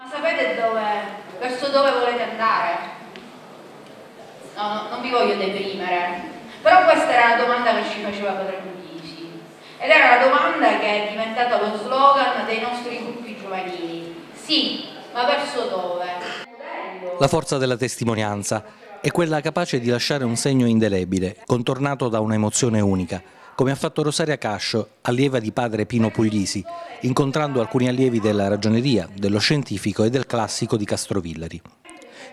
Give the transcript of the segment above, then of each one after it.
Ma sapete dove, verso dove volete andare? No, no, non vi voglio deprimere, però questa era la domanda che ci faceva Padre Luigi ed era la domanda che è diventata lo slogan dei nostri gruppi giovanili. Sì, ma verso dove? La forza della testimonianza è quella capace di lasciare un segno indelebile, contornato da un'emozione unica come ha fatto Rosaria Cascio, allieva di padre Pino Puglisi, incontrando alcuni allievi della ragioneria, dello scientifico e del classico di Castrovillari.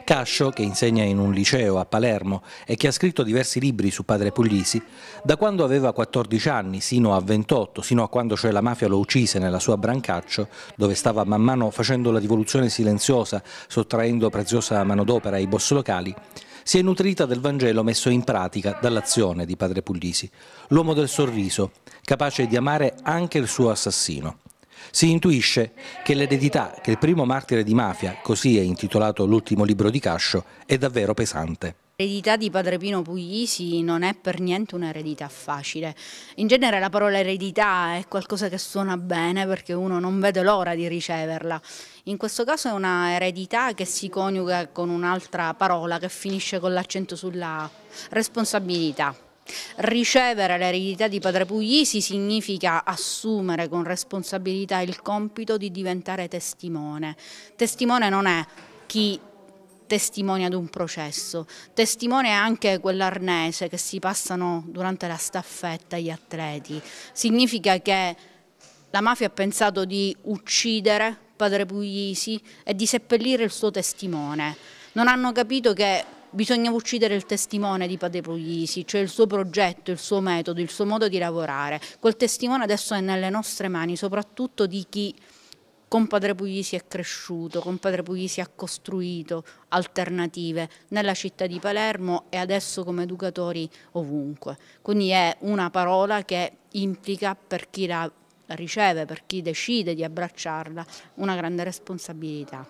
Cascio, che insegna in un liceo a Palermo e che ha scritto diversi libri su padre Puglisi, da quando aveva 14 anni sino a 28, sino a quando cioè la mafia lo uccise nella sua Brancaccio, dove stava man mano facendo la rivoluzione silenziosa, sottraendo preziosa manodopera ai boss locali, si è nutrita del Vangelo messo in pratica dall'azione di padre Puglisi, l'uomo del sorriso, capace di amare anche il suo assassino. Si intuisce che l'eredità che il primo martire di mafia, così è intitolato l'ultimo libro di Cascio, è davvero pesante. L'eredità di Padre Pino Puglisi non è per niente un'eredità facile. In genere la parola eredità è qualcosa che suona bene perché uno non vede l'ora di riceverla. In questo caso è una eredità che si coniuga con un'altra parola che finisce con l'accento sulla responsabilità. Ricevere l'eredità di Padre Puglisi significa assumere con responsabilità il compito di diventare testimone. Testimone non è chi testimonia di un processo, testimonia anche quell'arnese che si passano durante la staffetta gli atleti, significa che la mafia ha pensato di uccidere padre Puglisi e di seppellire il suo testimone, non hanno capito che bisognava uccidere il testimone di Padre Puglisi, cioè il suo progetto, il suo metodo, il suo modo di lavorare. Quel testimone adesso è nelle nostre mani, soprattutto di chi con Padre Puglisi è cresciuto, con Padre Puglisi ha costruito alternative nella città di Palermo e adesso come educatori ovunque. Quindi è una parola che implica per chi la riceve, per chi decide di abbracciarla, una grande responsabilità.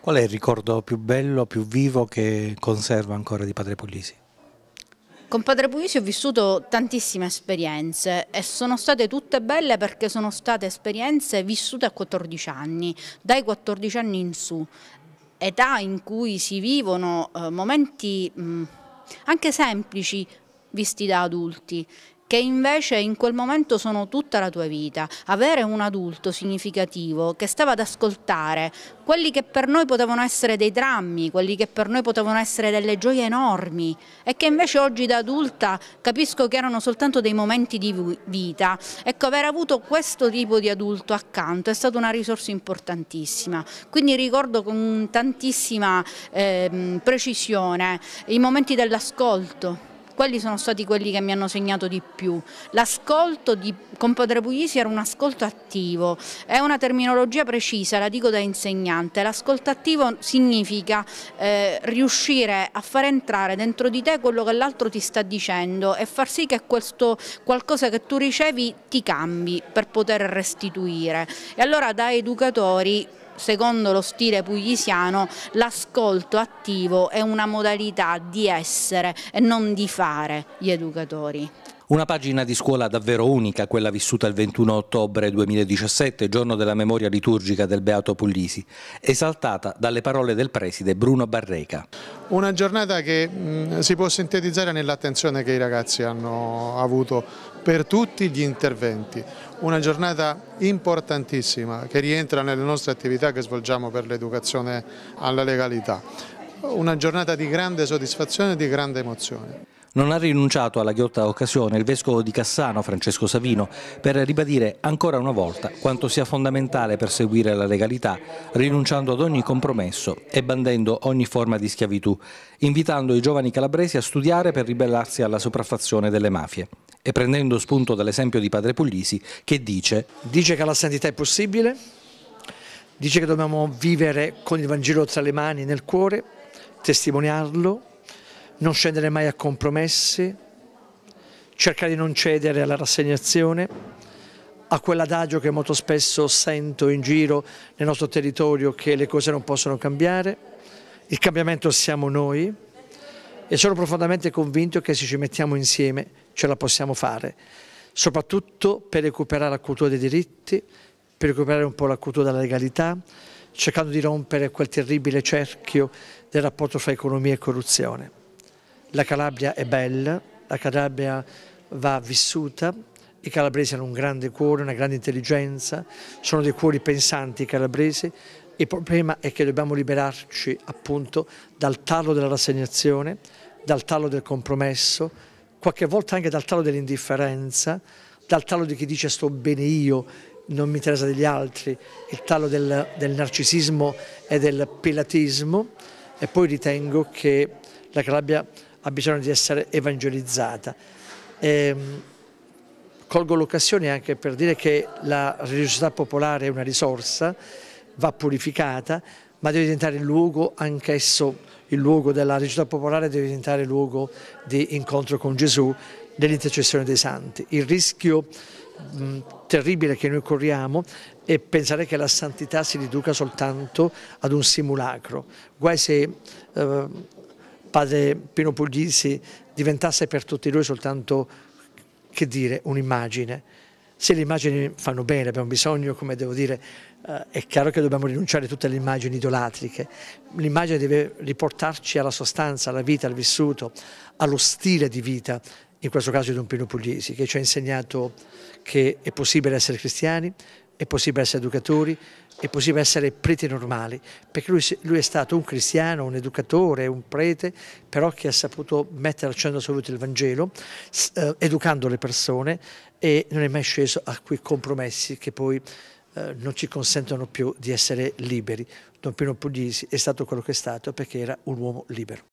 Qual è il ricordo più bello, più vivo che conserva ancora di Padre Puglisi? Con Padre Puisi ho vissuto tantissime esperienze e sono state tutte belle perché sono state esperienze vissute a 14 anni, dai 14 anni in su, età in cui si vivono eh, momenti mh, mm, anche semplici visti da adulti che invece in quel momento sono tutta la tua vita. Avere un adulto significativo che stava ad ascoltare quelli che per noi potevano essere dei drammi, quelli che per noi potevano essere delle gioie enormi e che invece oggi da adulta capisco che erano soltanto dei momenti di vita. Ecco, aver avuto questo tipo di adulto accanto è stata una risorsa importantissima. Quindi ricordo con tantissima eh, precisione i momenti dell'ascolto quelli sono stati quelli che mi hanno segnato di più. L'ascolto di Compadre Puglisi era un ascolto attivo, è una terminologia precisa, la dico da insegnante, l'ascolto attivo significa eh, riuscire a far entrare dentro di te quello che l'altro ti sta dicendo e far sì che questo qualcosa che tu ricevi ti cambi per poter restituire. E allora da educatori secondo lo stile puglisiano l'ascolto attivo è una modalità di essere e non di fare gli educatori. Una pagina di scuola davvero unica, quella vissuta il 21 ottobre 2017, giorno della memoria liturgica del Beato Puglisi, esaltata dalle parole del preside Bruno Barreca. Una giornata che mh, mm, si può sintetizzare nell'attenzione che i ragazzi hanno avuto per tutti gli interventi. Una giornata importantissima che rientra nelle nostre attività che svolgiamo per l'educazione alla legalità. Una giornata di grande soddisfazione e di grande emozione. Non ha rinunciato alla ghiotta occasione il vescovo di Cassano, Francesco Savino, per ribadire ancora una volta quanto sia fondamentale perseguire la legalità, rinunciando ad ogni compromesso e bandendo ogni forma di schiavitù, invitando i giovani calabresi a studiare per ribellarsi alla sopraffazione delle mafie. E prendendo spunto dall'esempio di padre Puglisi, che dice... Dice che la santità è possibile, dice che dobbiamo vivere con il Vangelo tra le mani nel cuore, testimoniarlo, non scendere mai a compromessi, cercare di non cedere alla rassegnazione, a quell'adagio che molto spesso sento in giro nel nostro territorio che le cose non possono cambiare, il cambiamento siamo noi e sono profondamente convinto che se ci mettiamo insieme ce la possiamo fare, soprattutto per recuperare la cultura dei diritti, per recuperare un po' la cultura della legalità, cercando di rompere quel terribile cerchio del rapporto fra economia e corruzione. La Calabria è bella, la Calabria va vissuta, i calabresi hanno un grande cuore, una grande intelligenza, sono dei cuori pensanti i calabresi, il problema è che dobbiamo liberarci appunto dal tallo della rassegnazione, dal tallo del compromesso, qualche volta anche dal tallo dell'indifferenza, dal tallo di chi dice sto bene io, non mi interessa degli altri, il tallo del, del narcisismo e del pelatismo e poi ritengo che la Calabria ha bisogno di essere evangelizzata. E, ehm, colgo l'occasione anche per dire che la religiosità popolare è una risorsa, va purificata, ma deve diventare il luogo anch'esso, il luogo della religiosità popolare deve diventare il luogo di incontro con Gesù, dell'intercessione dei santi. Il rischio mh, terribile che noi corriamo è pensare che la santità si riduca soltanto ad un simulacro. Guai se eh, padre Pino Puglisi diventasse per tutti noi soltanto, che dire, un'immagine. Se le immagini fanno bene, abbiamo bisogno, come devo dire, eh, è chiaro che dobbiamo rinunciare a tutte le immagini idolatriche. L'immagine deve riportarci alla sostanza, alla vita, al vissuto, allo stile di vita, in questo caso di Don Pino Puglisi, che ci ha insegnato che è possibile essere cristiani, è possibile essere educatori, e possiamo essere preti normali, perché lui, lui, è stato un cristiano, un educatore, un prete, però che ha saputo mettere al centro assoluto il Vangelo, eh, educando le persone e non è mai sceso a quei compromessi che poi eh, non ci consentono più di essere liberi. Don Pino Puglisi è stato quello che è stato perché era un uomo libero.